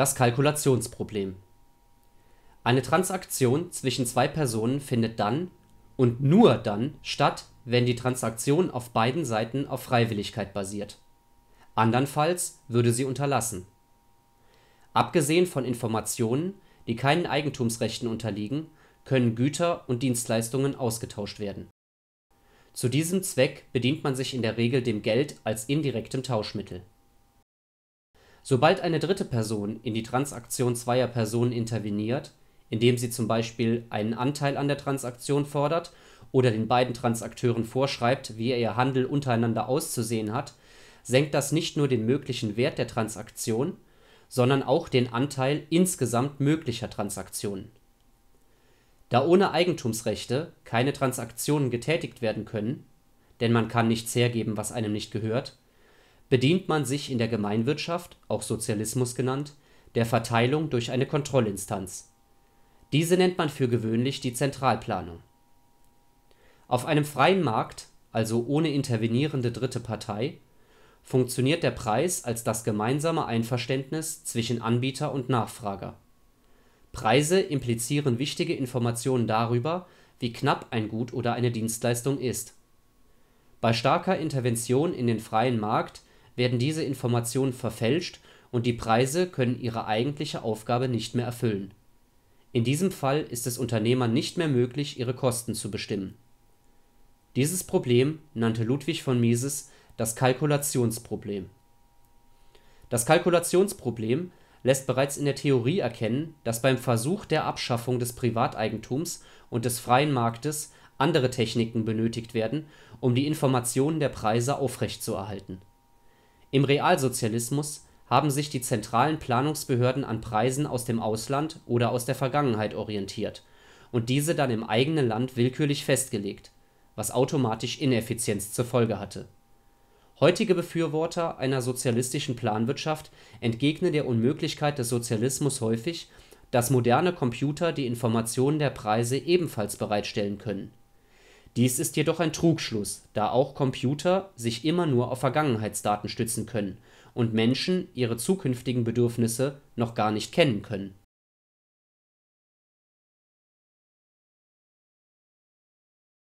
Das Kalkulationsproblem: Eine Transaktion zwischen zwei Personen findet dann (und nur dann) statt, wenn die Transaktion auf beiden Seiten auf Freiwilligkeit basiert. Andernfalls würde sie unterlassen. Abgesehen von Informationen, die keinen Eigentumsrechten unterliegen, können Güter und Dienstleistungen ausgetauscht werden. Zu diesem Zweck bedient man sich in der Regel dem Geld als indirektem Tauschmittel Sobald eine dritte Person in die Transaktion zweier Personen interveniert, indem sie zum Beispiel einen Anteil an der Transaktion fordert oder den beiden Transakteuren vorschreibt, wie ihr Handel untereinander auszusehen hat, senkt das nicht nur den möglichen Wert der Transaktion, sondern auch den Anteil insgesamt möglicher Transaktionen. Da ohne Eigentumsrechte keine Transaktionen getätigt werden können – denn man kann nichts hergeben, was einem nicht gehört bedient man sich in der Gemeinwirtschaft (auch Sozialismus genannt) der Verteilung durch eine Kontrollinstanz. Diese nennt man für gewöhnlich die Zentralplanung. Auf einem freien Markt (also ohne intervenierende dritte Partei) funktioniert der Preis als das gemeinsame Einverständnis zwischen Anbieter und Nachfrager. Preise implizieren wichtige Informationen darüber, wie knapp ein Gut oder eine Dienstleistung ist. Bei starker Intervention in den freien Markt werden diese Informationen verfälscht und die Preise können ihre eigentliche Aufgabe nicht mehr erfüllen. In diesem Fall ist es Unternehmern nicht mehr möglich, ihre Kosten zu bestimmen. Dieses Problem nannte Ludwig von Mises das Kalkulationsproblem. Das Kalkulationsproblem lässt bereits in der Theorie erkennen, dass beim Versuch der Abschaffung des Privateigentums und des freien Marktes andere Techniken benötigt werden, um die Informationen der Preise aufrechtzuerhalten im Realsozialismus haben sich die zentralen Planungsbehörden an Preisen aus dem Ausland oder aus der Vergangenheit orientiert und diese dann im eigenen Land willkürlich festgelegt, was automatisch Ineffizienz zur Folge hatte. Heutige Befürworter einer sozialistischen Planwirtschaft entgegnen der Unmöglichkeit des Sozialismus häufig, dass moderne Computer die Informationen der Preise ebenfalls bereitstellen können dies ist jedoch ein Trugschluss, da auch Computer sich immer nur auf Vergangenheitsdaten stützen können und Menschen ihre zukünftigen Bedürfnisse noch gar nicht kennen können